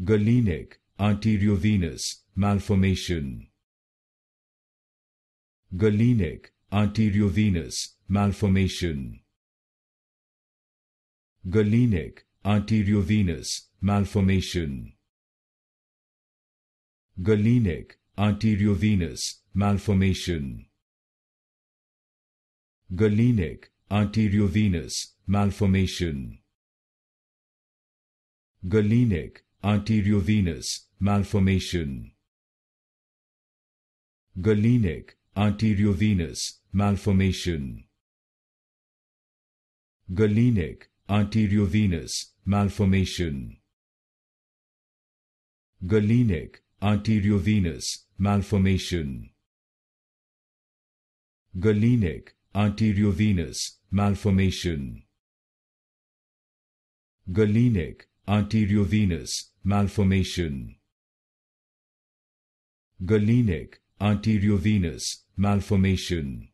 Galenic, arteriovenous, malformation. Galenic, arteriovenous, malformation. Galenic, arteriovenous, malformation. Galenic, arteriovenous, malformation. Galenic, arteriovenous, malformation. Galenic, venous malformation. Galenic venous malformation. Galenic venous malformation. Galenic anteriovenous malformation. Galenic malformation. Galenic venous malformation. Galenic venous malformation.